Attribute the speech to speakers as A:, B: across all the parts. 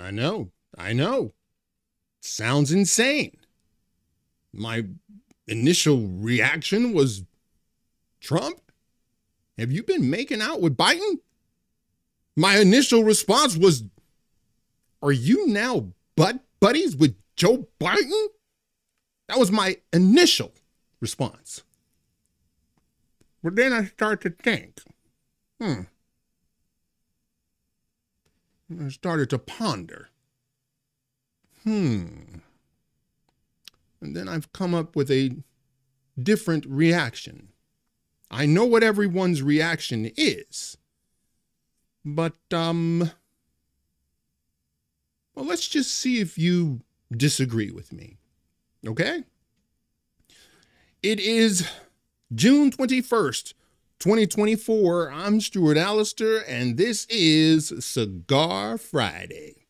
A: I know. I know. Sounds insane. My initial reaction was Trump? Have you been making out with Biden? My initial response was Are you now butt buddies with Joe Biden? That was my initial response. But then I start to think, hmm, I uh, started to ponder. Hmm. And then I've come up with a different reaction. I know what everyone's reaction is. But, um, well, let's just see if you disagree with me. Okay? It is June 21st, 2024. I'm Stuart Allister, and this is Cigar Friday.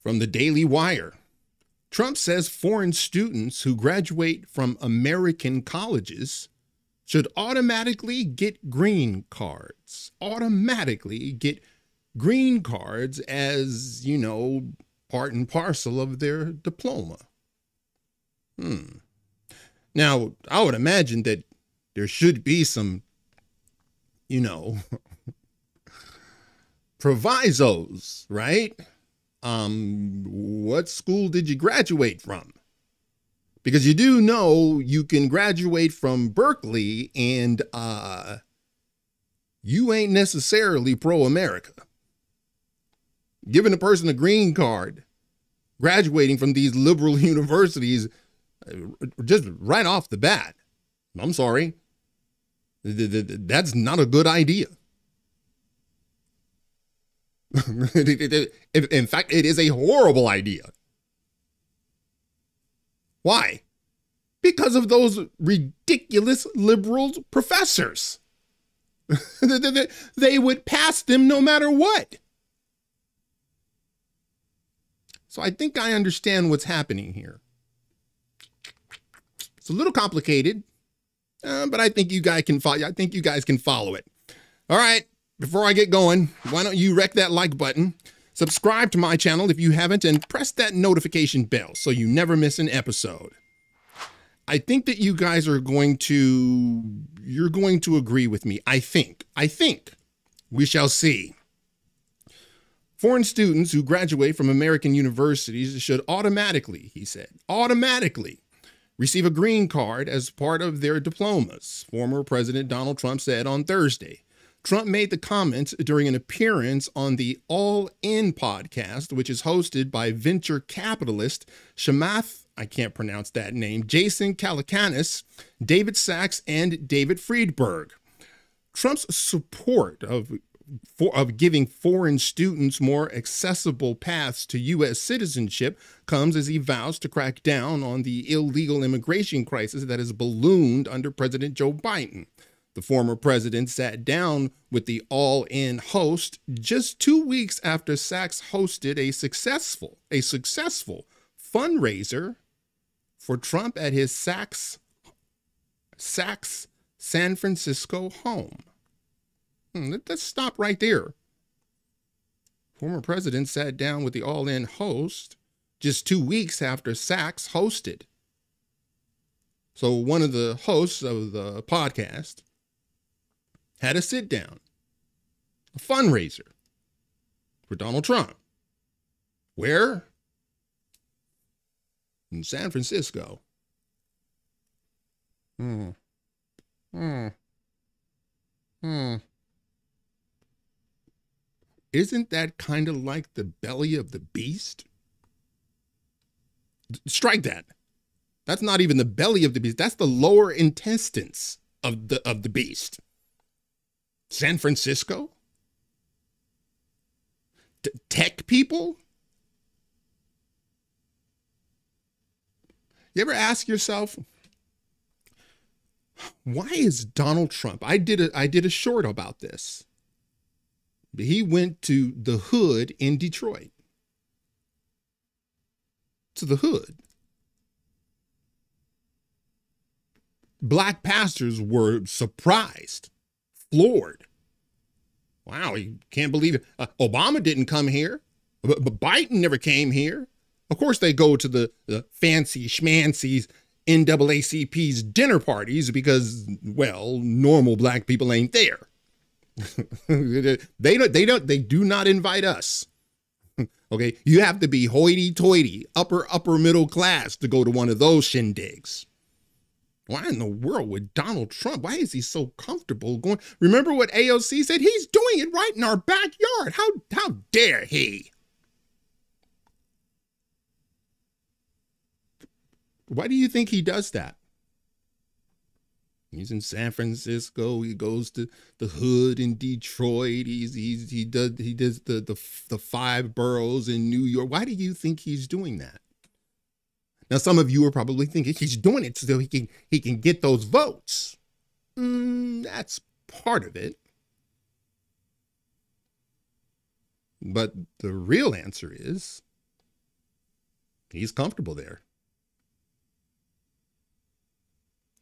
A: From the Daily Wire Trump says foreign students who graduate from American colleges should automatically get green cards. Automatically get green cards as, you know, part and parcel of their diploma. Hmm. Now, I would imagine that there should be some, you know, provisos, right? Um, what school did you graduate from? because you do know you can graduate from Berkeley and uh, you ain't necessarily pro America. Giving a person a green card, graduating from these liberal universities, uh, just right off the bat, I'm sorry, that's not a good idea. In fact, it is a horrible idea. Why? Because of those ridiculous liberal professors. they would pass them no matter what. So I think I understand what's happening here. It's a little complicated, uh, but I think you guys can follow. I think you guys can follow it. All right. Before I get going, why don't you wreck that like button? Subscribe to my channel if you haven't and press that notification bell so you never miss an episode. I think that you guys are going to, you're going to agree with me. I think, I think we shall see. Foreign students who graduate from American universities should automatically, he said, automatically receive a green card as part of their diplomas, former President Donald Trump said on Thursday. Trump made the comments during an appearance on the All In podcast, which is hosted by venture capitalist Shamath, I can't pronounce that name, Jason Calacanis, David Sachs, and David Friedberg. Trump's support of for, of giving foreign students more accessible paths to U.S. citizenship comes as he vows to crack down on the illegal immigration crisis that has ballooned under President Joe Biden. The former president sat down with the All In host just two weeks after Sachs hosted a successful, a successful fundraiser for Trump at his Sachs, Sachs San Francisco home. Hmm, let's stop right there. Former president sat down with the All In host just two weeks after Sachs hosted. So one of the hosts of the podcast had a sit down, a fundraiser for Donald Trump. Where? In San Francisco. Hmm. Hmm. Hmm. Isn't that kind of like the belly of the beast? D- strike that. That's not even the belly of the beast. That's the lower intestines of the of the beast. San Francisco? T- tech people? You ever ask yourself, why is Donald Trump? I did a I did a short about this. He went to the hood in Detroit. To the hood. Black pastors were surprised floored. Wow, you can't believe it. Uh, Obama didn't come here, but, Biden never came here. Of course, they go to the, the fancy schmancy's NAACP's dinner parties because, well, normal black people ain't there. they don't. They don't. They do not invite us. okay, you have to be hoity-toity, upper upper middle class to go to one of those shindigs. Why in the world would Donald Trump? Why is he so comfortable going? Remember what AOC said? He's doing it right in our backyard. How how dare he? Why do you think he does that? He's in San Francisco. He goes to the hood in Detroit. He's, he's he does he does the the the five boroughs in New York. Why do you think he's doing that? Now, some of you are probably thinking he's doing it so he can he can get those votes. Mm, that's part of it. But the real answer is he's comfortable there.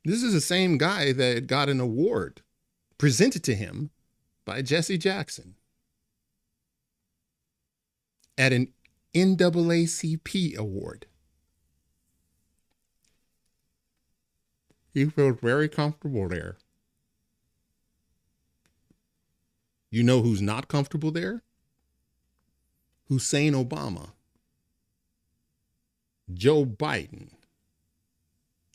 A: This is the same guy that got an award presented to him by Jesse Jackson at an NAACP award. You feel very comfortable there. You know who's not comfortable there? Hussein Obama, Joe Biden,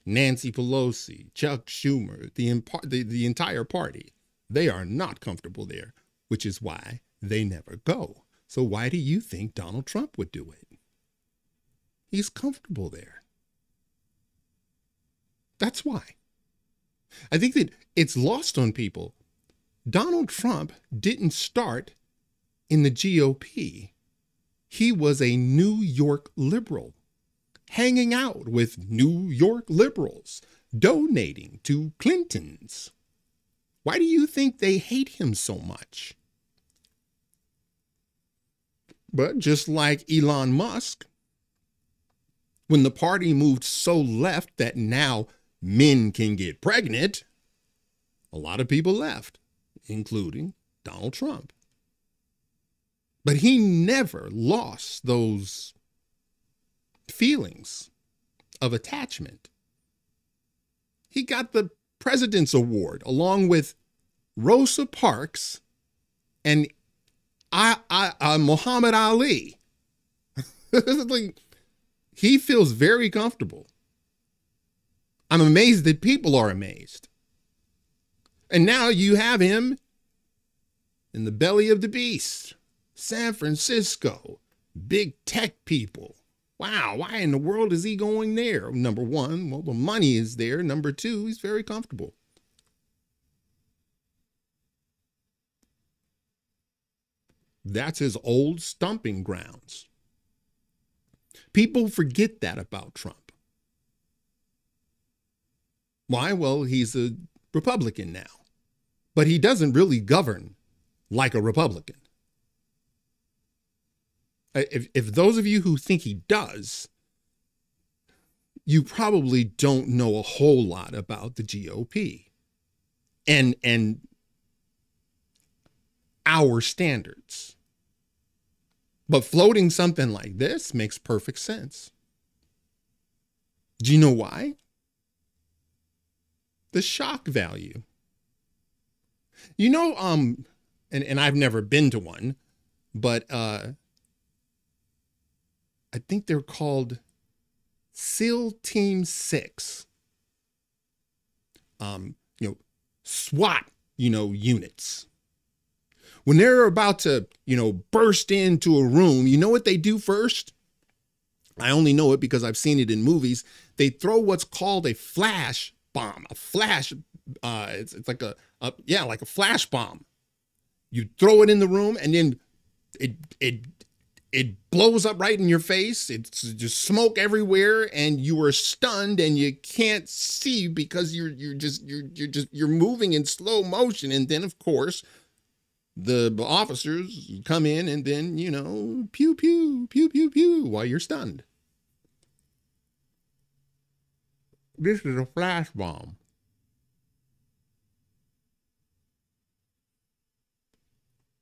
A: Nancy Pelosi, Chuck Schumer, the, imp, the, the entire party. They are not comfortable there, which is why they never go. So, why do you think Donald Trump would do it? He's comfortable there. That's why. I think that it's lost on people. Donald Trump didn't start in the GOP. He was a New York liberal, hanging out with New York liberals, donating to Clintons. Why do you think they hate him so much? But just like Elon Musk, when the party moved so left that now men can get pregnant, a lot of people left, including Donald Trump. But he never lost those feelings of attachment. He got the President's Award along with Rosa Parks and I, I, I uh, Muhammad Ali. like, he feels very comfortable I'm amazed that people are amazed. And now you have him in the belly of the beast. San Francisco, big tech people. Wow, why in the world is he going there? Number one, well, the money is there. Number two, he's very comfortable. That's his old stomping grounds. People forget that about Trump. Why? Well, he's a Republican now. But he doesn't really govern like a Republican. If, if those of you who think he does, you probably don't know a whole lot about the GOP and and our standards. But floating something like this makes perfect sense. Do you know why? the shock value. You know, um, and, and I've never been to one, but uh, I think they're called SEAL Team Six. Um, you know, SWAT, you know, units. When they're about to, you know, burst into a room, you know what they do first? I only know it because I've seen it in movies. They throw what's called a flash bomb, a flash. Uh, it's, it's like a, a yeah, like a flash bomb. You throw it in the room, and then it it it blows up right in your face. It's just smoke everywhere, and you are stunned, and you can't see because you're you're just you're you're just you're moving in slow motion. And then, of course, the officers come in, and then you know, pew pew pew pew pew, while you're stunned. This is a flash bomb.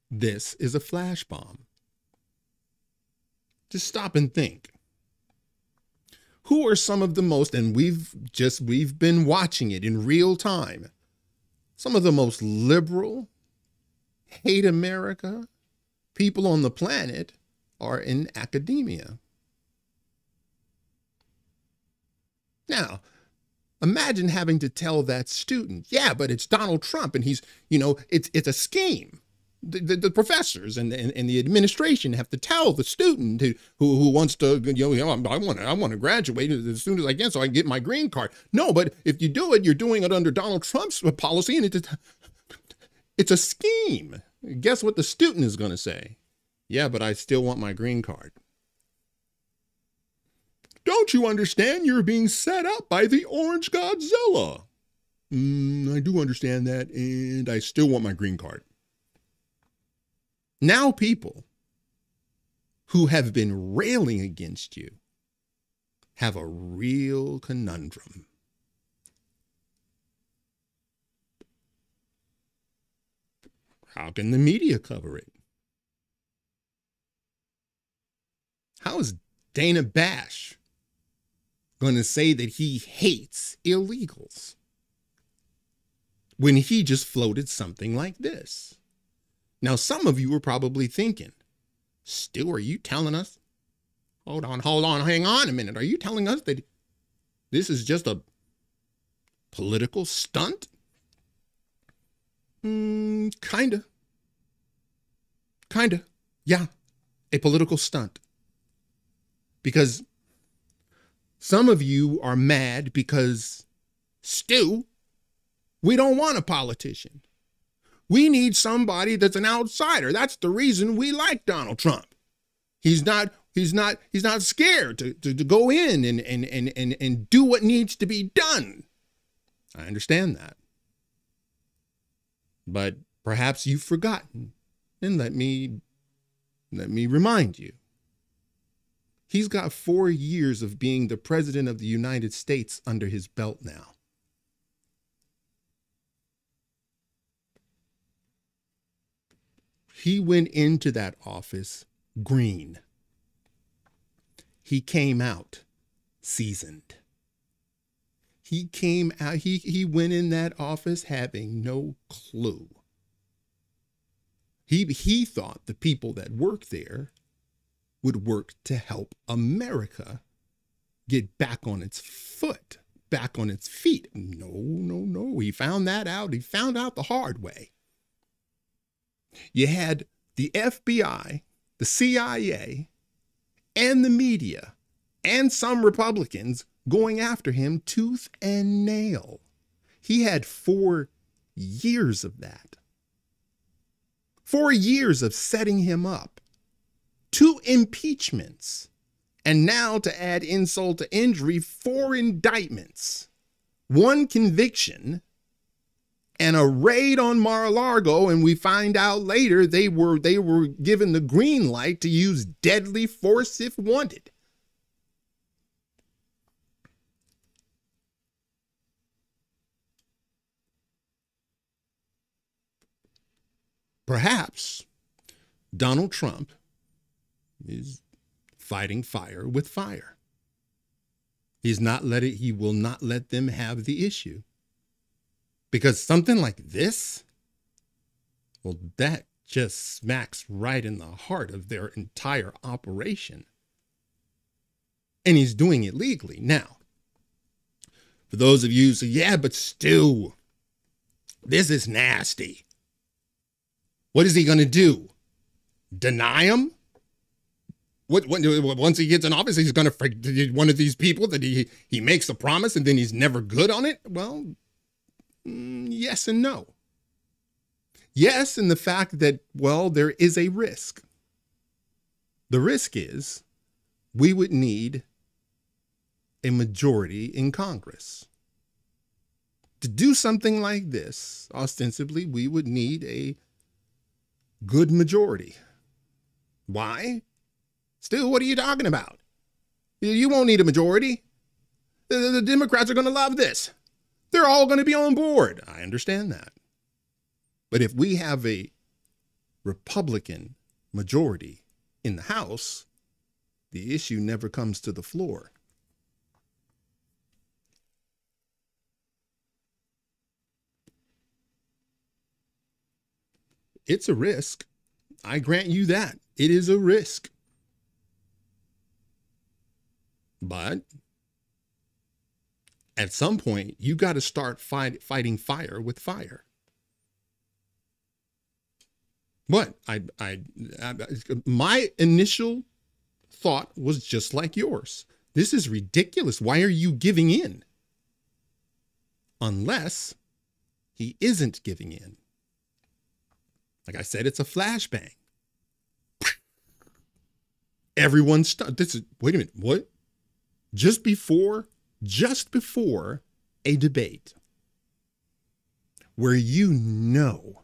A: This is a flash bomb. Just stop and think. Who are some of the most, and we've just, we've been watching it in real time, some of the most liberal, hate America people on the planet are in academia. Now, Imagine having to tell that student, yeah, but it's Donald Trump and he's, you know, it's it's a scheme. The, the, the professors and, and, and the administration have to tell the student who, who, wants to, you know, I want to I want to graduate as soon as I can so I can get my green card. No, but if you do it, you're doing it under Donald Trump's policy and it's, it's a scheme. Guess what the student is going to say? Yeah, but I still want my green card. Don't you understand? You're being set up by the Orange Godzilla. Mm, I do understand that, and I still want my green card. Now, people who have been railing against you have a real conundrum. How can the media cover it? How is Dana Bash going to say that he hates illegals when he just floated something like this. Now, some of you were probably thinking, Stu, are you telling us? Hold on, hold on, hang on a minute. Are you telling us that this is just a political stunt? Mm, kinda. Kinda. Yeah, a political stunt. Because some of you are mad because, Stu, we don't want a politician. We need somebody that's an outsider. That's the reason we like Donald Trump. He's not he's not he's not scared to, to, to go in and, and, and, and, and do what needs to be done. I understand that. But perhaps you've forgotten. And let me let me remind you. He's got four years of being the president of the United States under his belt now. He went into that office green. He came out seasoned. He came out, he, he went in that office having no clue. He, he thought the people that worked there would work to help America get back on its foot, back on its feet. No, no, no. He found that out. He found out the hard way. You had the FBI, the CIA, and the media, and some Republicans going after him tooth and nail. He had four years of that. Four years of setting him up two impeachments, and now to add insult to injury, four indictments, one conviction, and a raid on Mar-a-Lago, and we find out later they were they were given the green light to use deadly force if wanted. Perhaps Donald Trump is fighting fire with fire. He's not let it, he will not let them have the issue. Because something like this, well, that just smacks right in the heart of their entire operation. And he's doing it legally. Now, for those of you who say, yeah, but still, this is nasty. What is he going to do? Deny him? What, once he gets in office, he's going to one of these people that he he makes a promise and then he's never good on it. Well, mm, yes and no. Yes, in the fact that well, there is a risk. The risk is we would need a majority in Congress. To do something like this, ostensibly, we would need a good majority. Why? Still, what are you talking about? You won't need a majority. The, the Democrats are going to love this. They're all going to be on board. I understand that. But if we have a Republican majority in the House, the issue never comes to the floor. It's a risk. I grant you that. It is a risk. But at some point, you got to start fight, fighting fire with fire. But I, I, I, my initial thought was just like yours. This is ridiculous. Why are you giving in? Unless he isn't giving in. Like I said, it's a flashbang. Everyone, st- this is, wait a minute, what? just before just before a debate where you know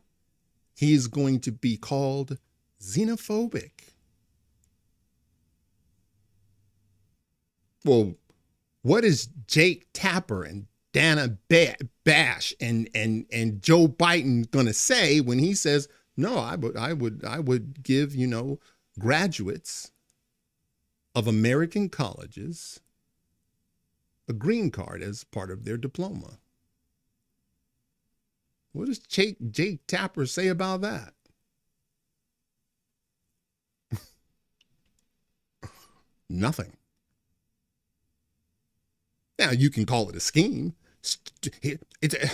A: he is going to be called xenophobic. Well, what is Jake Tapper and Dana Bash and and and Joe Biden going to say when he says, "No, I would I would I would give, you know, graduates of American colleges a green card as part of their diploma. What does Jake, Jake Tapper say about that? Nothing. Now you can call it a scheme. It's a,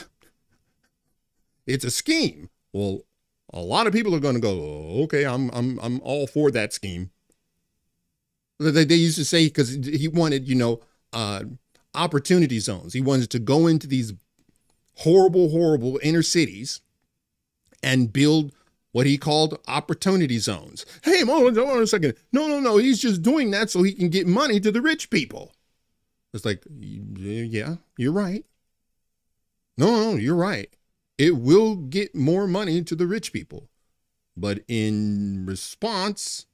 A: it's a scheme. Well, a lot of people are going to go, okay, I'm I'm I'm all for that scheme. They, they used to say because he wanted, you know, uh, opportunity zones. He wanted to go into these horrible, horrible inner cities and build what he called opportunity zones. Hey, hold on, hold on a second. No, no, no. He's just doing that so he can get money to the rich people. It's like, yeah, you're right. No, no, you're right. It will get more money to the rich people. But in response,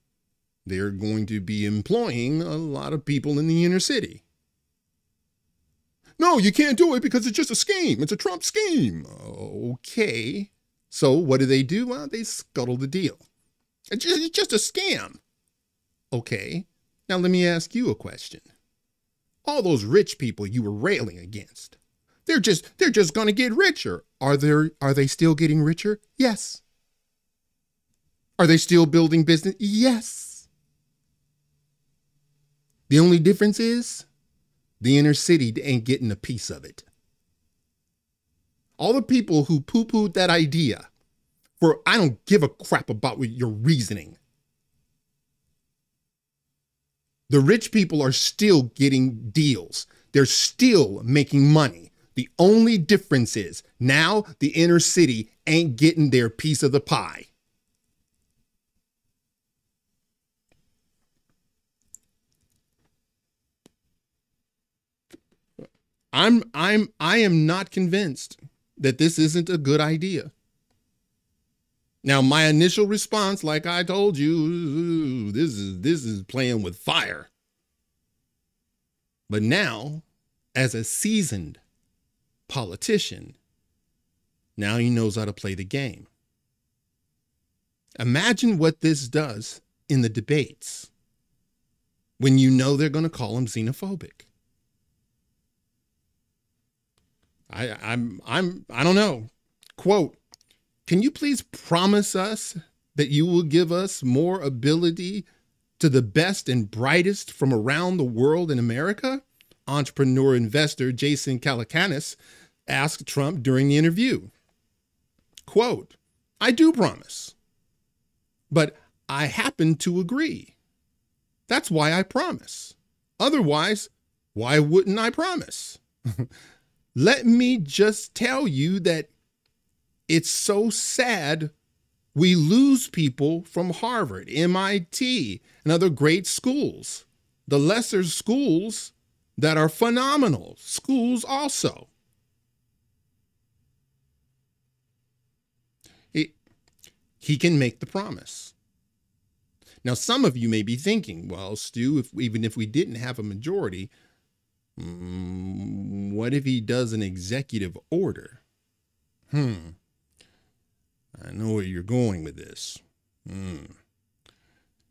A: they're going to be employing a lot of people in the inner city. No, you can't do it because it's just a scheme. It's a Trump scheme. Okay. So what do they do? Well, they scuttle the deal. It's just, it's just a scam. Okay. Now let me ask you a question. All those rich people you were railing against, they're just they're just going to get richer. Are there are they still getting richer? Yes. Are they still building business? Yes. The only difference is the inner city ain't getting a piece of it. All the people who poo pooed that idea for I don't give a crap about your reasoning. The rich people are still getting deals. They're still making money. The only difference is now the inner city ain't getting their piece of the pie. I'm I'm I am not convinced that this isn't a good idea. Now, my initial response, like I told you, this is this is playing with fire. But now, as a seasoned politician, now he knows how to play the game. Imagine what this does in the debates when you know they're going to call him xenophobic. I, I'm I'm I don't know. Quote, can you please promise us that you will give us more ability to the best and brightest from around the world in America? Entrepreneur investor Jason Calacanis asked Trump during the interview. Quote, I do promise, but I happen to agree. That's why I promise. Otherwise, why wouldn't I promise? Let me just tell you that it's so sad we lose people from Harvard, MIT, and other great schools. The lesser schools that are phenomenal schools also. he can make the promise. Now, some of you may be thinking, well, Stu, if, even if we didn't have a majority, Mm, what if he does an executive order? Hmm. I know where you're going with this. Hmm.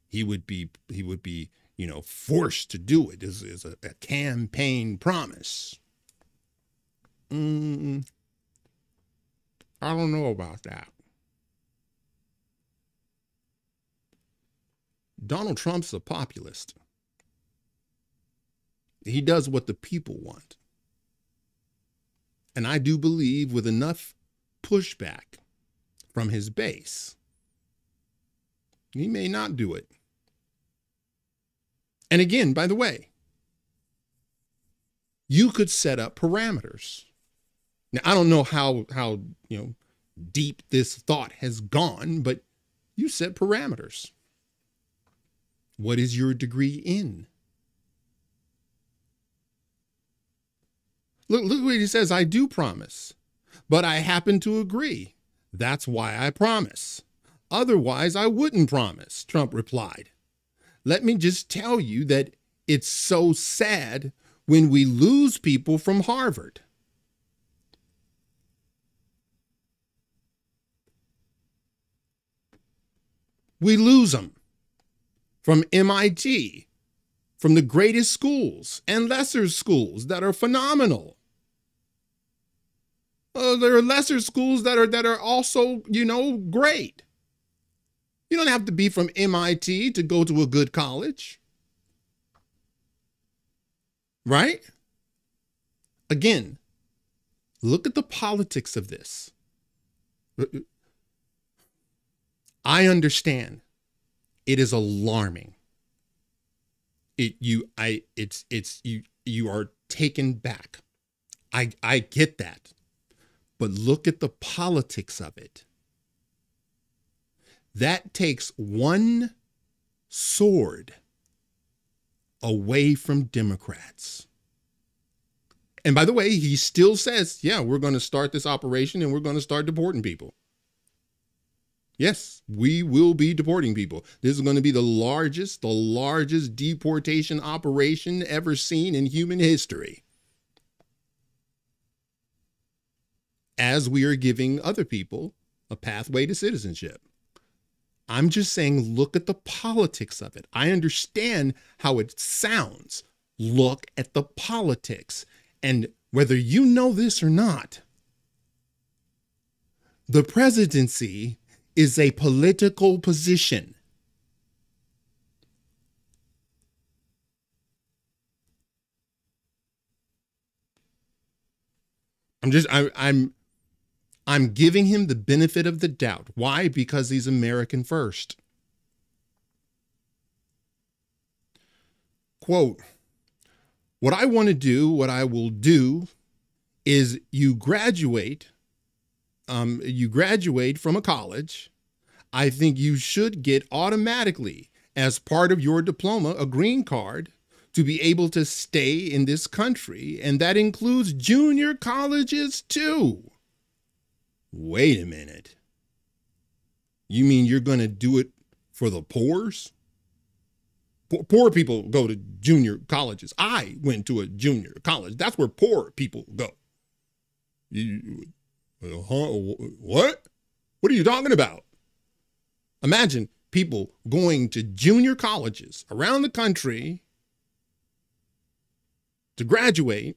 A: He would be he would be, you know, forced to do it as, as a, a campaign promise. Hmm. I don't know about that. Donald Trump's a populist. He does what the people want. And I do believe with enough pushback from his base, he may not do it. And again, by the way, you could set up parameters. Now, I don't know how how, you know, deep this thought has gone, but you set parameters. What is your degree in? Look, look what he says. I do promise, but I happen to agree. That's why I promise. Otherwise, I wouldn't promise, Trump replied. Let me just tell you that it's so sad when we lose people from Harvard. We lose them from MIT, from the greatest schools and lesser schools that are phenomenal. Uh, there are lesser schools that are that are also, you know, great. You don't have to be from MIT to go to a good college. Right? Again, look at the politics of this. I understand. It is alarming it you i it's it's you you are taken back i i get that but look at the politics of it that takes one sword away from democrats and by the way he still says yeah we're going to start this operation and we're going to start deporting people Yes, we will be deporting people. This is going to be the largest, the largest deportation operation ever seen in human history. As we are giving other people a pathway to citizenship. I'm just saying, look at the politics of it. I understand how it sounds. Look at the politics. And whether you know this or not, the presidency is a political position. I'm just I, am I'm, I'm giving him the benefit of the doubt. Why? Because he's American first. Quote, what I want to do, what I will do is you graduate um, you graduate from a college, I think you should get automatically, as part of your diploma, a green card to be able to stay in this country. And that includes junior colleges too. Wait a minute. You mean you're going to do it for the poors? poor people go to junior colleges. I went to a junior college. That's where poor people go. You, Huh? What? What are you talking about? Imagine people going to junior colleges around the country to graduate,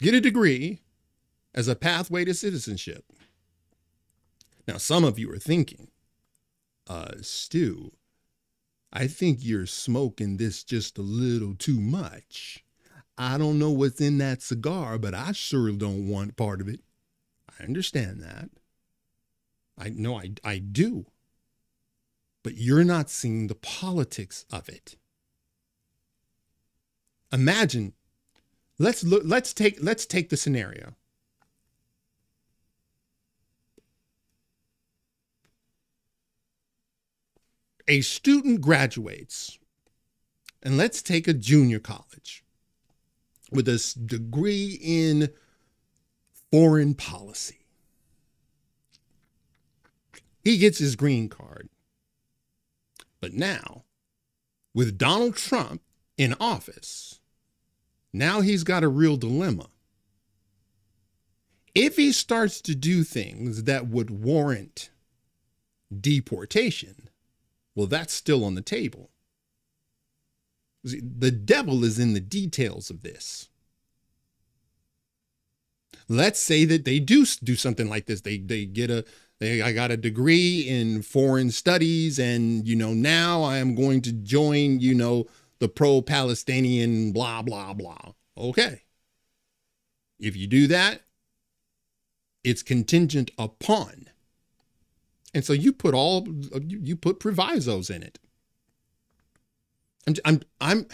A: get a degree as a pathway to citizenship. Now, some of you are thinking, uh, Stu, I think you're smoking this just a little too much. I don't know what's in that cigar, but I sure don't want part of it. I understand that. I know I, I do. But you're not seeing the politics of it. Imagine, let's look, let's take, let's take the scenario. A student graduates, and let's take a junior college with a degree in foreign policy. He gets his green card. But now, with Donald Trump in office, now he's got a real dilemma. If he starts to do things that would warrant deportation, well, that's still on the table. The devil is in the details of this let's say that they do do something like this. They they get a they, I got a degree in foreign studies, and you know now I am going to join you know the pro-Palestinian blah blah blah. Okay, if you do that, it's contingent upon, and so you put all you put provisos in it. I'm I'm I'm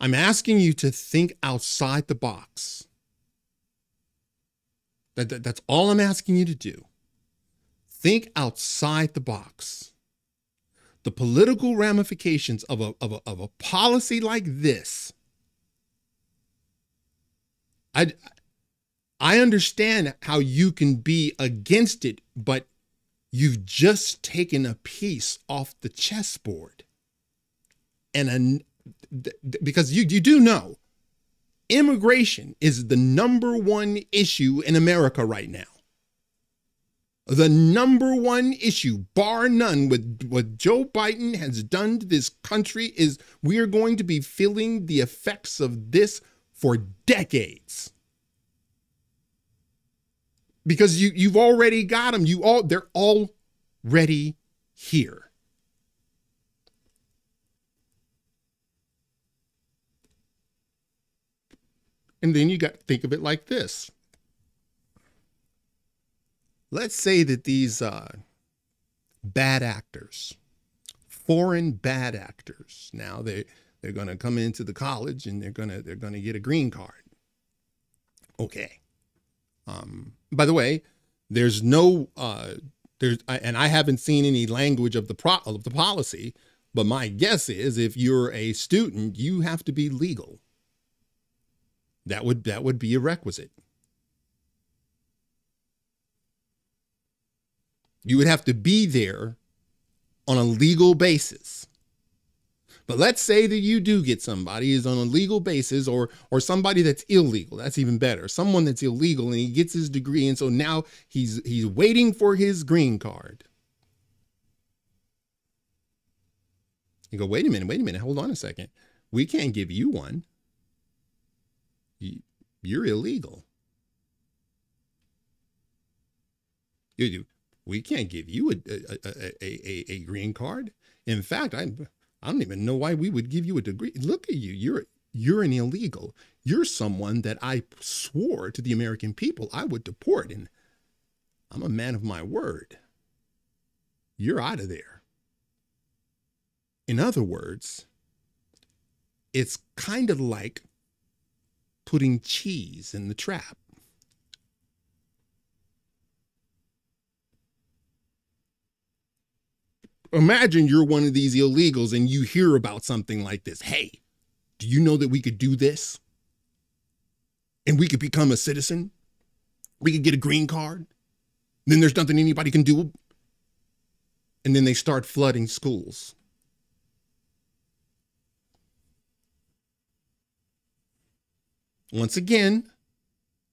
A: I'm asking you to think outside the box that, that, that's all I'm asking you to do. Think outside the box. The political ramifications of a, of a, of a policy like this. I, I understand how you can be against it, but you've just taken a piece off the chessboard. And a, because you, you do know immigration is the number one issue in America right now. The number one issue, bar none, with what Joe Biden has done to this country is we are going to be feeling the effects of this for decades. Because you, you've already got them. You all they're already here. And then you got to think of it like this. Let's say that these uh, bad actors, foreign bad actors, now they they're going to come into the college and they're going to they're going to get a green card. Okay. Um, by the way, there's no uh, there's and I haven't seen any language of the pro of the policy, but my guess is if you're a student, you have to be legal that would that would be a requisite. You would have to be there on a legal basis. But let's say that you do get somebody is on a legal basis or or somebody that's illegal. That's even better. Someone that's illegal and he gets his degree and so now he's he's waiting for his green card. You go, "Wait a minute, wait a minute. Hold on a second. We can't give you one." you're illegal. We can't give you a, a, a, a, green card. In fact, I, I don't even know why we would give you a degree. Look at you. You're, you're an illegal. You're someone that I swore to the American people I would deport. And I'm a man of my word. You're out of there. In other words, it's kind of like putting cheese in the trap. Imagine you're one of these illegals and you hear about something like this. Hey, do you know that we could do this? And we could become a citizen? We could get a green card? Then there's nothing anybody can do. And then they start flooding schools. Once again,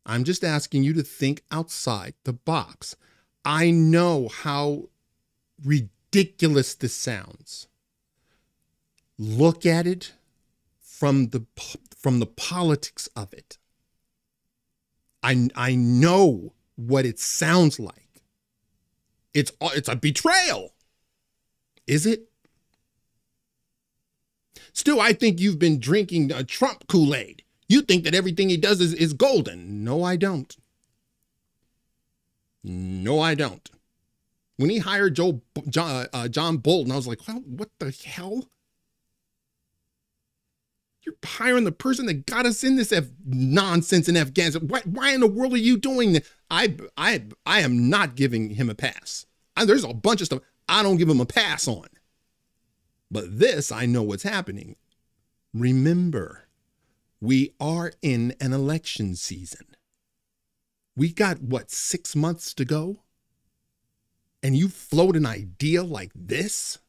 A: I'm just asking you to think outside the box. I know how ridiculous this sounds. Look at it from the from the politics of it. I I know what it sounds like. It's it's a betrayal. Is it? Still, I think you've been drinking a uh, Trump Kool-Aid. You think that everything he does is, is golden. No, I don't. No, I don't. When he hired Joe, John, uh, John Bolton, I was like, well, what the hell? You're hiring the person that got us in this F nonsense in Afghanistan. Why, why in the world are you doing this? I, I, I am not giving him a pass. I, there's a bunch of stuff I don't give him a pass on. But this, I know what's happening. Remember, we are in an election season. We got, what, six months to go? And you float an idea like this?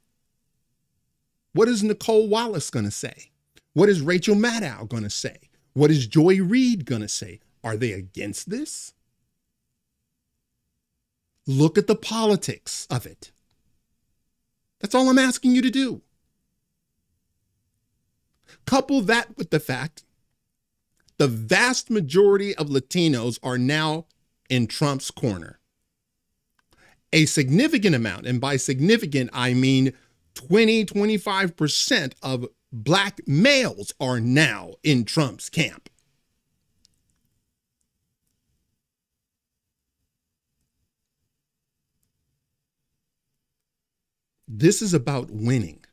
A: What is Nicole Wallace going to say? What is Rachel Maddow going to say? What is Joy Reid going to say? Are they against this? Look at the politics of it. That's all I'm asking you to do. Couple that with the fact the vast majority of Latinos are now in Trump's corner. A significant amount, and by significant, I mean 20, 25% of black males are now in Trump's camp. This is about winning.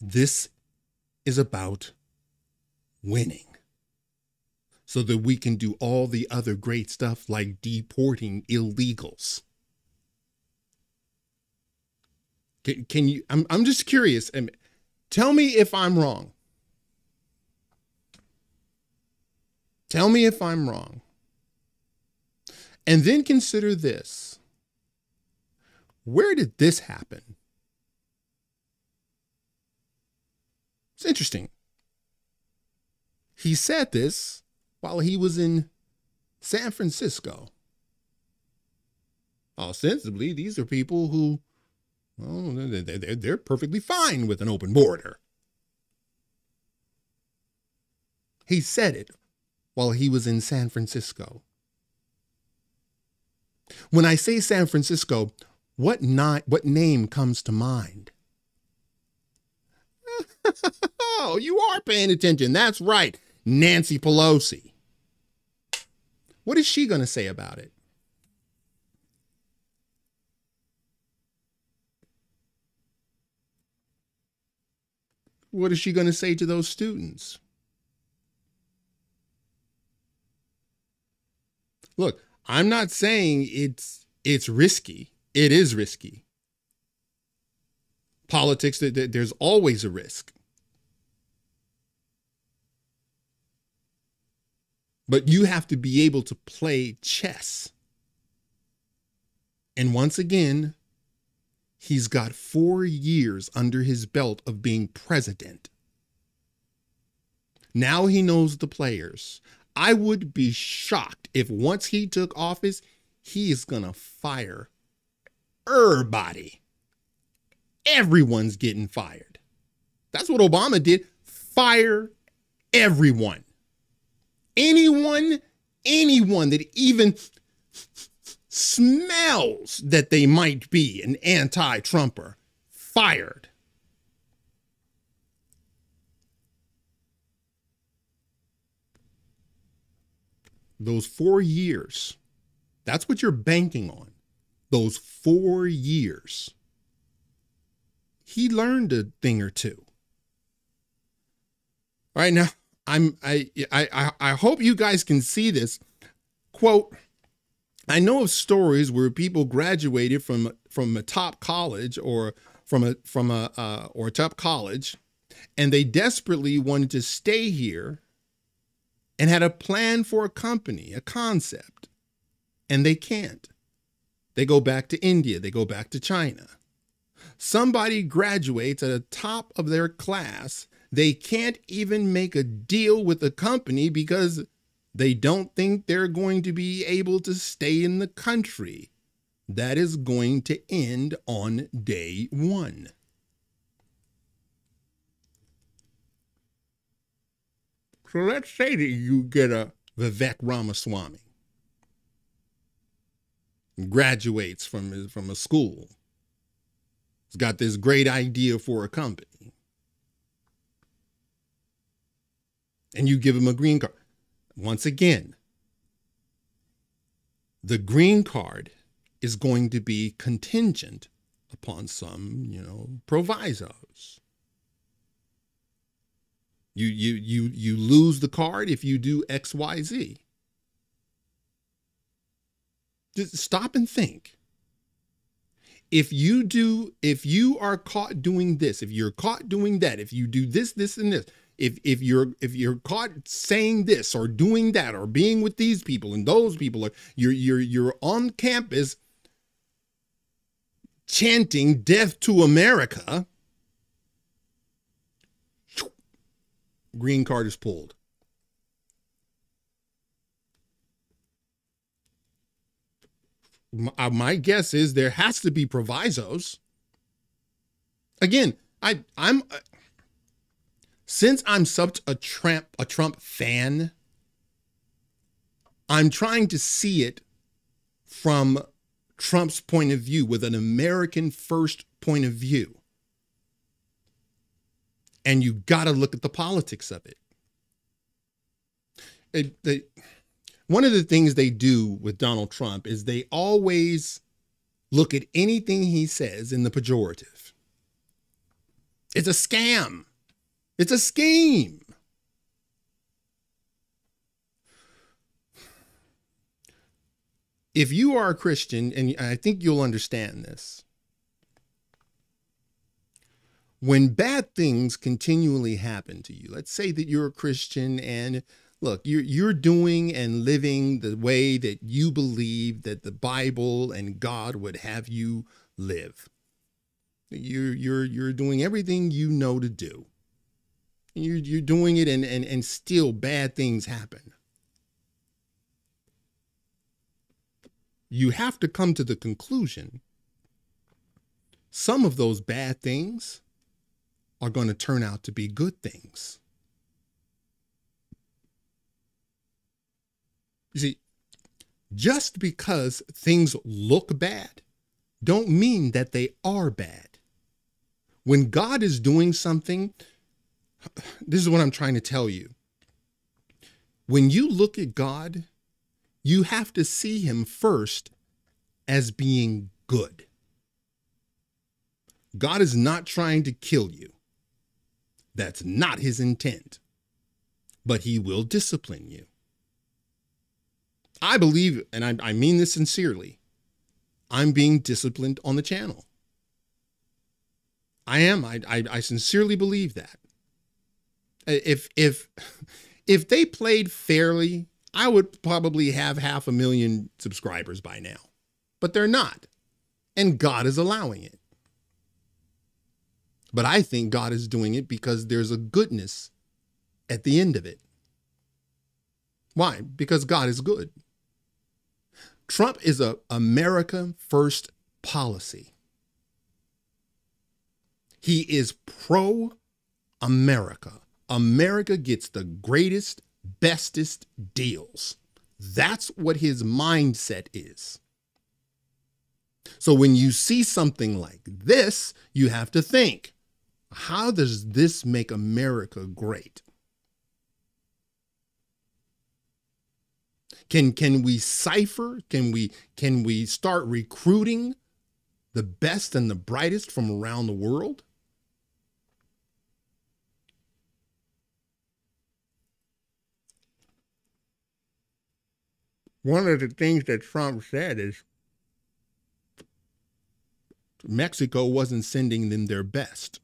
A: This is about winning so that we can do all the other great stuff like deporting illegals. Can, can you? I'm, I'm just curious. And tell me if I'm wrong. Tell me if I'm wrong. And then consider this where did this happen? It's interesting. He said this while he was in San Francisco. Ostensibly, these are people who, well, they're, they're perfectly fine with an open border. He said it while he was in San Francisco. When I say San Francisco, what, not, what name comes to mind? Oh, you are paying attention. That's right. Nancy Pelosi. What is she going to say about it? What is she going to say to those students? Look, I'm not saying it's it's risky. It is risky. Politics, there's always a risk. But you have to be able to play chess. And once again, he's got four years under his belt of being president. Now he knows the players. I would be shocked if once he took office, he is going to fire everybody. Everyone's getting fired. That's what Obama did fire everyone anyone, anyone that even smells that they might be an anti Trumper fired. Those four years, that's what you're banking on. Those four years. He learned a thing or two. All right, now I'm I I I hope you guys can see this quote. I know of stories where people graduated from from a top college or from a from a uh, or a top college, and they desperately wanted to stay here, and had a plan for a company, a concept, and they can't. They go back to India. They go back to China. Somebody graduates at the top of their class they can't even make a deal with a company because they don't think they're going to be able to stay in the country. That is going to end on day one. So let's say that you get a Vivek Ramaswamy graduates from from a school. He's got this great idea for a company. and you give him a green card. Once again, the green card is going to be contingent upon some, you know, provisos. You you you you lose the card if you do XYZ. Just stop and think. If you do if you are caught doing this, if you're caught doing that, if you do this this and this, if if you're if you're caught saying this or doing that or being with these people and those people are you're you're you're on campus chanting death to America, green card is pulled. Uh, my guess is there has to be provisos. Again, I I'm uh, since I'm such a Trump a Trump fan, I'm trying to see it from Trump's point of view, with an American first point of view. And you got to look at the politics of it. it they, one of the things they do with Donald Trump is they always look at anything he says in the pejorative. It's a scam. It's a scheme. If you are a Christian, and I think you'll understand this, when bad things continually happen to you, let's say that you're a Christian and look, you're, you're doing and living the way that you believe that the Bible and God would have you live. You're, you're, you're doing everything you know to do and you're, you're doing it and, and, and still bad things happen. You have to come to the conclusion some of those bad things are going to turn out to be good things. You see, just because things look bad don't mean that they are bad. When God is doing something this is what I'm trying to tell you. When you look at God, you have to see him first as being good. God is not trying to kill you. That's not his intent. But he will discipline you. I believe, and I, I, mean this sincerely, I'm being disciplined on the channel. I am. I, I, I sincerely believe that. Uh, if if if they played fairly, I would probably have half a million subscribers by now. But they're not. And God is allowing it. But I think God is doing it because there's a goodness at the end of it. Why? Because God is good. Trump is a America first policy. He is pro America. America gets the greatest, bestest deals. That's what his mindset is. So when you see something like this, you have to think how does this make America great? Can, can we cipher? Can we, can we start recruiting the best and the brightest from around the world? one of the things that Trump said is Mexico wasn't sending them their best.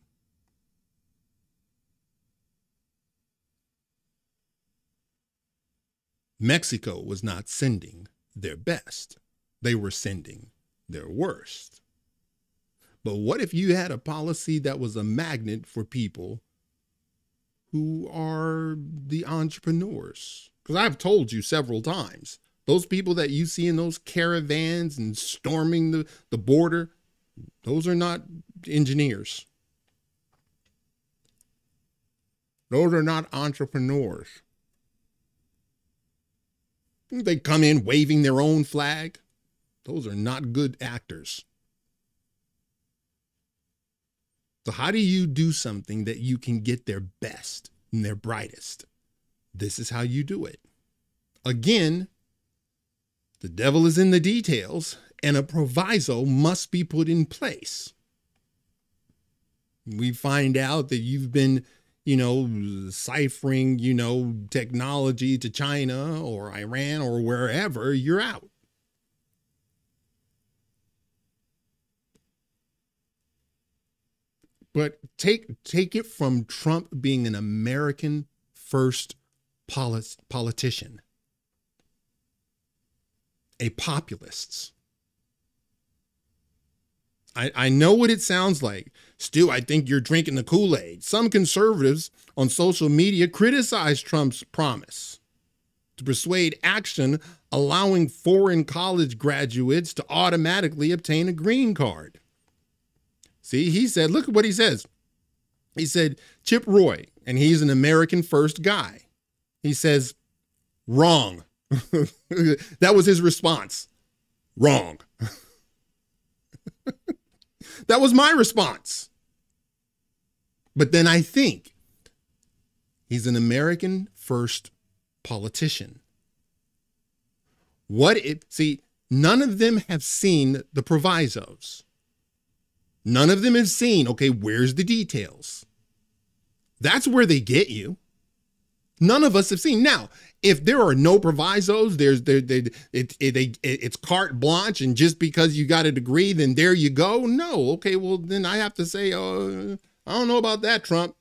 A: Mexico was not sending their best. They were sending their worst. But what if you had a policy that was a magnet for people who are the entrepreneurs? Because I've told you several times those people that you see in those caravans and storming the, the border, those are not engineers. Those are not entrepreneurs. They come in waving their own flag. Those are not good actors. So, how do you do something that you can get their best and their brightest? This is how you do it. Again, the devil is in the details, and a proviso must be put in place. We find out that you've been, you know, ciphering, you know, technology to China or Iran or wherever, you're out. But take take it from Trump being an American first polit- politician a populist. I, I know what it sounds like. Stu, I think you're drinking the Kool Aid. Some conservatives on social media criticized Trump's promise to persuade action allowing foreign college graduates to automatically obtain a green card. See, he said, look at what he says. He said, Chip Roy, and he's an American first guy. He says, wrong. that was his response. Wrong. that was my response. But then I think he's an American first politician. What if, see, none of them have seen the provisos. None of them have seen, okay, where's the details? That's where they get you none of us have seen. Now, if there are no provisos, there's there they it, it, it, it's carte blanche, and just because you got a degree, then there you go. No, okay, well then I have to say, uh, I don't know about that, Trump.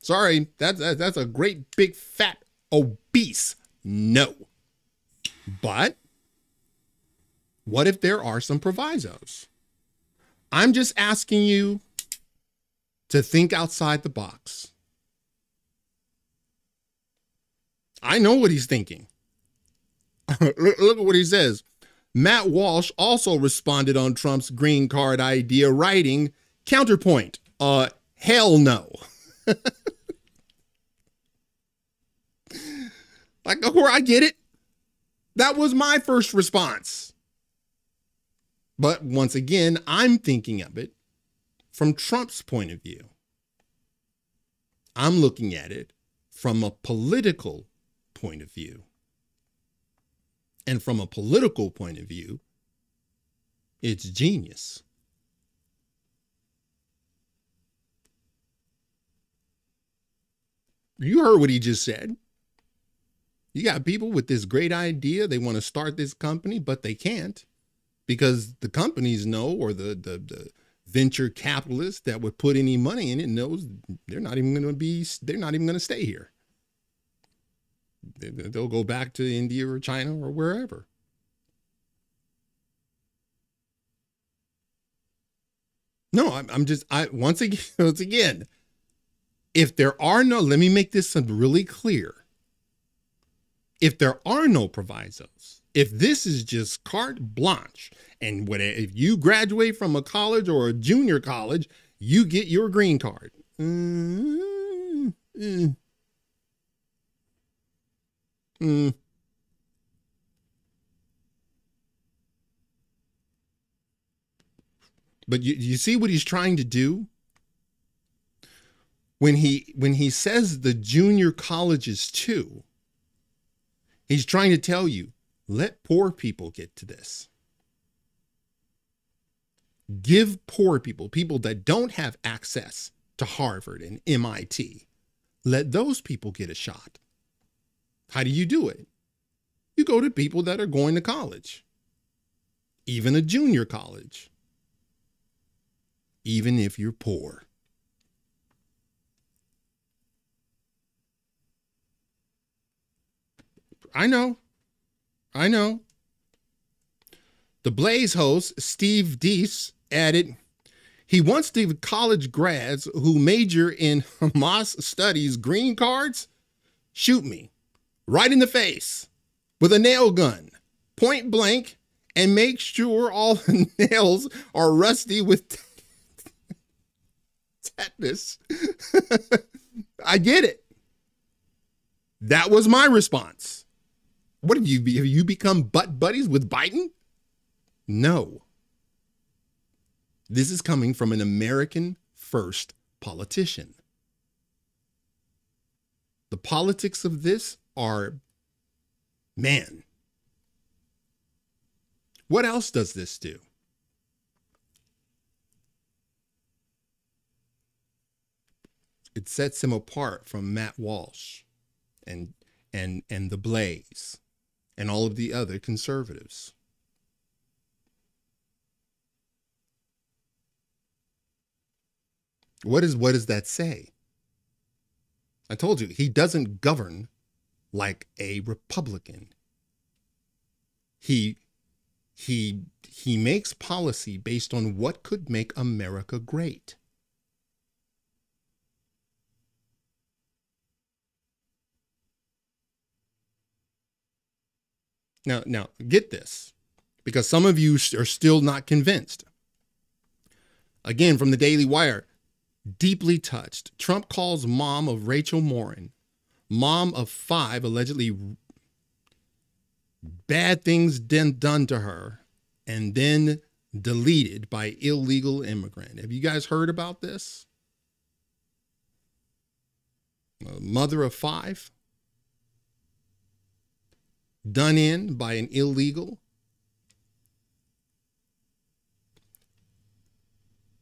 A: Sorry, that's that's a great big fat obese no. But what if there are some provisos? I'm just asking you to think outside the box. I know what he's thinking. look, at what he says. Matt Walsh also responded on Trump's green card idea, writing counterpoint. Uh, hell no. like, where I get it. That was my first response. But once again, I'm thinking of it from Trump's point of view. I'm looking at it from a political point of view and from a political point of view, it's genius. You heard what he just said. You got people with this great idea. They want to start this company, but they can't because the companies know, or the, the, the venture capitalists that would put any money in it knows they're not even going to be, they're not even going to stay here they'll go back to India or China or wherever. No, I'm, I'm just I once again once again, if there are no let me make this really clear. If there are no provisos, if this is just carte blanche, and when, if you graduate from a college or a junior college, you get your green card. Mm -hmm. Mm. But you, you see what he's trying to do? When he when he says the junior colleges too, he's trying to tell you, let poor people get to this. Give poor people, people that don't have access to Harvard and MIT, let those people get a shot. How do you do it? You go to people that are going to college, even a junior college, even if you're poor. I know. I know. The Blaze host, Steve Deese, added he wants the college grads who major in Hamas studies green cards. Shoot me right in the face with a nail gun, point blank, and make sure all the nails are rusty with tetanus. I get it. That was my response. What have you have you become butt buddies with Biden? No. This is coming from an American first politician. The politics of this are man. What else does this do? It sets him apart from Matt Walsh and and and the Blaze and all of the other conservatives. What is what does that say? I told you he doesn't govern like a Republican. He he he makes policy based on what could make America great. Now, now get this, because some of you are still not convinced. Again, from the Daily Wire, deeply touched. Trump calls mom of Rachel Morin mom of five allegedly bad things done done to her and then deleted by illegal immigrant. Have you guys heard about this? A mother of five done in by an illegal.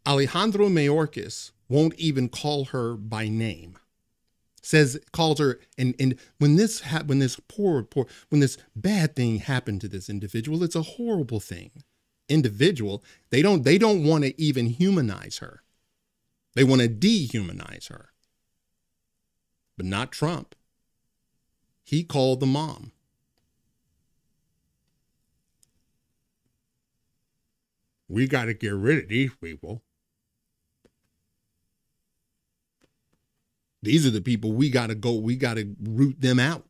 A: Alejandro Mayorkas won't even call her by name says calls her and and when this ha- when this poor poor when this bad thing happened to this individual it's a horrible thing individual they don't they don't want to even humanize her they want to dehumanize her but not Trump he called the mom we got to get rid of these people These are the people we got to go, we got to root them out.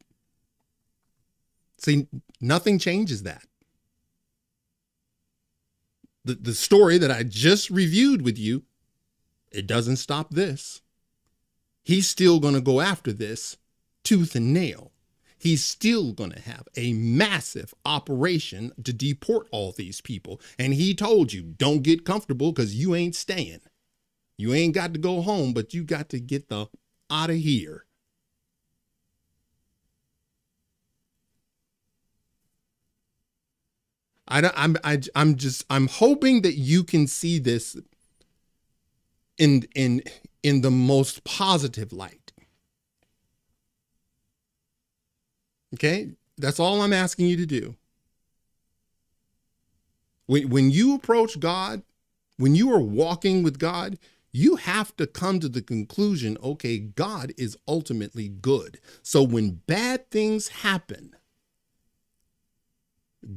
A: See, nothing changes that. The, the story that I just reviewed with you, it doesn't stop this. He's still going to go after this tooth and nail. He's still going to have a massive operation to deport all these people. And he told you, don't get comfortable because you ain't staying. You ain't got to go home, but you got to get the out of here. I don't, I'm I, am i am just I'm hoping that you can see this in in in the most positive light. Okay? That's all I'm asking you to do. When when you approach God, when you are walking with God, you have to come to the conclusion okay, God is ultimately good. So when bad things happen,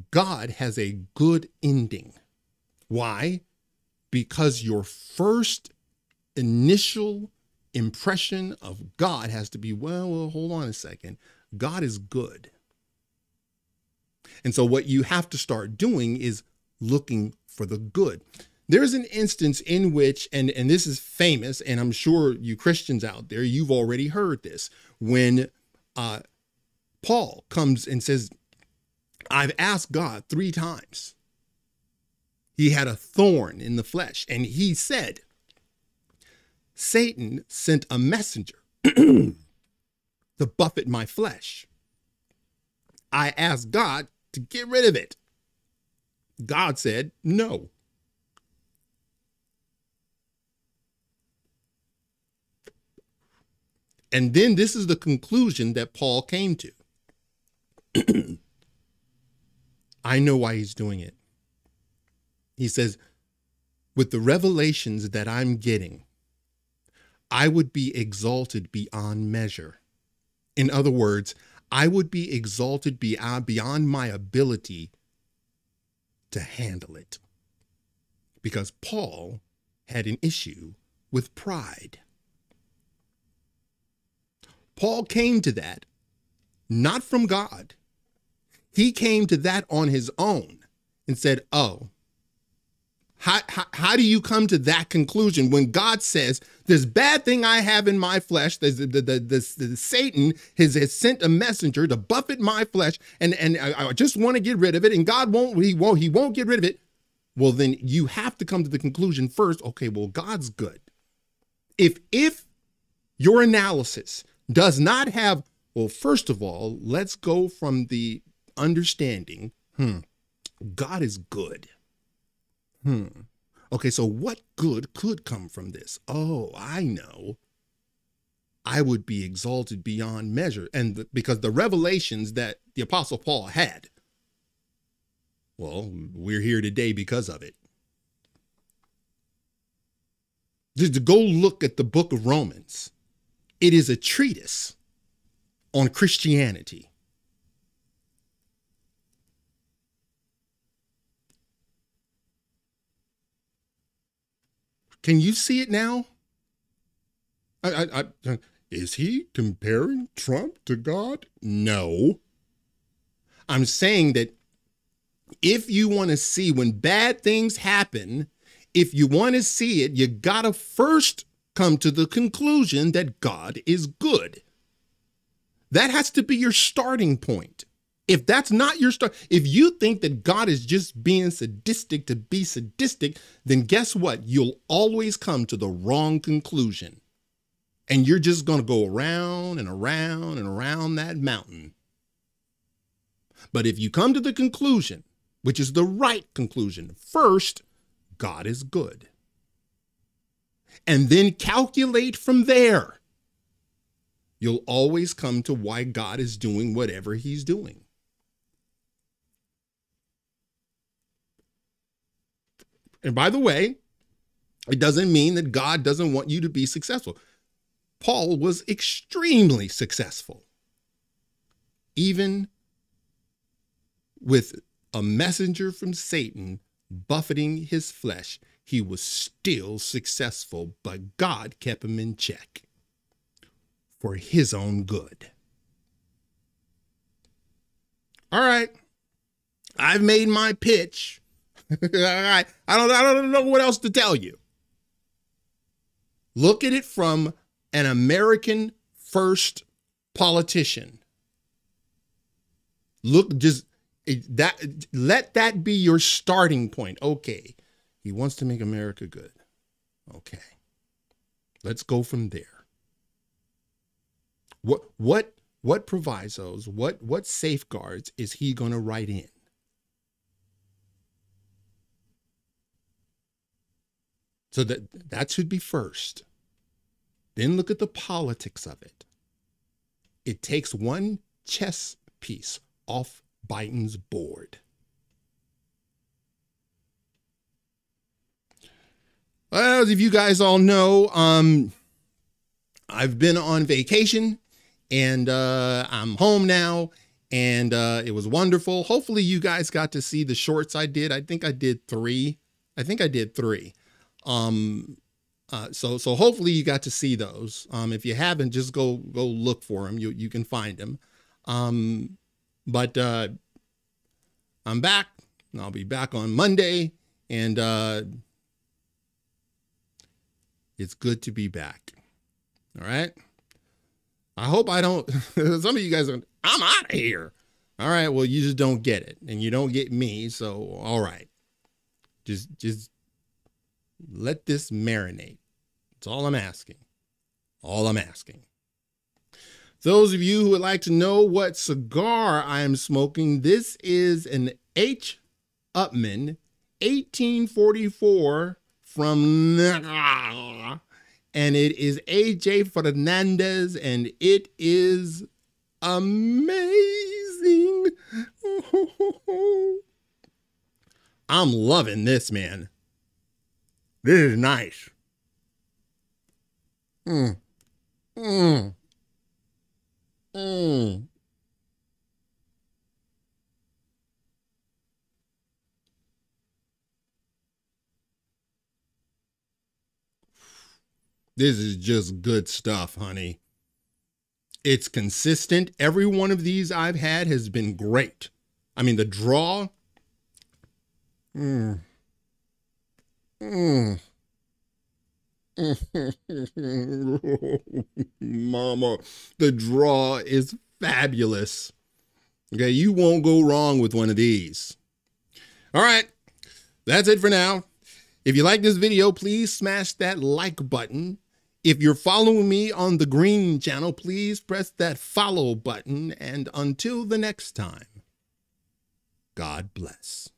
A: God has a good ending. Why? Because your first initial impression of God has to be well, well, hold on a second. God is good. And so, what you have to start doing is looking for the good. There's an instance in which, and, and this is famous, and I'm sure you Christians out there, you've already heard this, when uh, Paul comes and says, I've asked God three times. He had a thorn in the flesh, and he said, Satan sent a messenger to buffet my flesh. I asked God to get rid of it. God said, No. And then this is the conclusion that Paul came to. I know why he's doing it. He says, with the revelations that I'm getting, I would be exalted beyond measure. In other words, I would be exalted uh, beyond, my ability to handle it. Because Paul had an issue with pride. Paul came to that not from God. He came to that on his own and said, Oh, how, how, how, do you come to that conclusion when God says, This bad thing I have in my flesh, the, the, the, the, Satan has, has sent a messenger to buffet my flesh, and, and I, I just want to get rid of it, and God won't he, won't, he won't get rid of it. Well, then you have to come to the conclusion first okay, well, God's good. If, if your analysis does not have, well, first of all, let's go from the understanding hmm, God is good. Hmm. Okay, so what good could come from this? Oh, I know. I would be exalted beyond measure. And the, because the revelations that the Apostle Paul had, well, we're here today because of it. Just go look at the book of Romans. It is a treatise on Christianity. Can you see it now? I, I, I, is he comparing Trump to God? No. I'm saying that if you want to see when bad things happen, if you want to see it, you got to first come to the conclusion that God is good. That has to be your starting point. If that's not your start, if you think that God is just being sadistic to be sadistic, then guess what? You'll always come to the wrong conclusion. And you're just going to go around and around and around that mountain. But if you come to the conclusion, which is the right conclusion, first, God is good and then calculate from there, you'll always come to why God is doing whatever he's doing. And by the way, it doesn't mean that God doesn't want you to be successful. Paul was extremely successful, even with a messenger from Satan buffeting his flesh he was still successful, but God kept him in check for his own good. All right. I've made my pitch. All right. I don't I don't know what else to tell you. Look at it from an American first politician. Look just eh, that let that be your starting point. Okay. He wants to make America good. Okay. Let's go from there. What what what provisos, what what safeguards is he going to write in? So that that should be first. Then look at the politics of it. It takes one chess piece off Biden's board. As if you guys all know, um, I've been on vacation and uh, I'm home now and uh, it was wonderful. Hopefully you guys got to see the shorts I did. I think I did three. I think I did three. Um, uh, so so hopefully you got to see those. Um, if you haven't, just go go look for them. You you can find them. Um, but uh, I'm back. I'll be back on Monday, and uh, it's good to be back. All right. I hope I don't. some of you guys are, I'm out of here. All right. Well, you just don't get it and you don't get me. So, all right. Just, just let this marinate. That's all I'm asking. All I'm asking. Those of you who would like to know what cigar I am smoking, this is an H. Upman 1844 from and it is AJ Fernandez, and it is amazing. I'm loving this, man. This is nice. Mm. Mm. Mm. This is just good stuff, honey. It's consistent. Every one of these I've had has been great. I mean, the draw. Mmm. Mmm. Mama, the draw is fabulous. Okay, you won't go wrong with one of these. All right, that's it for now. If you like this video, please smash that like button if you're following me on the green channel, please press that follow button. And until the next time, God bless.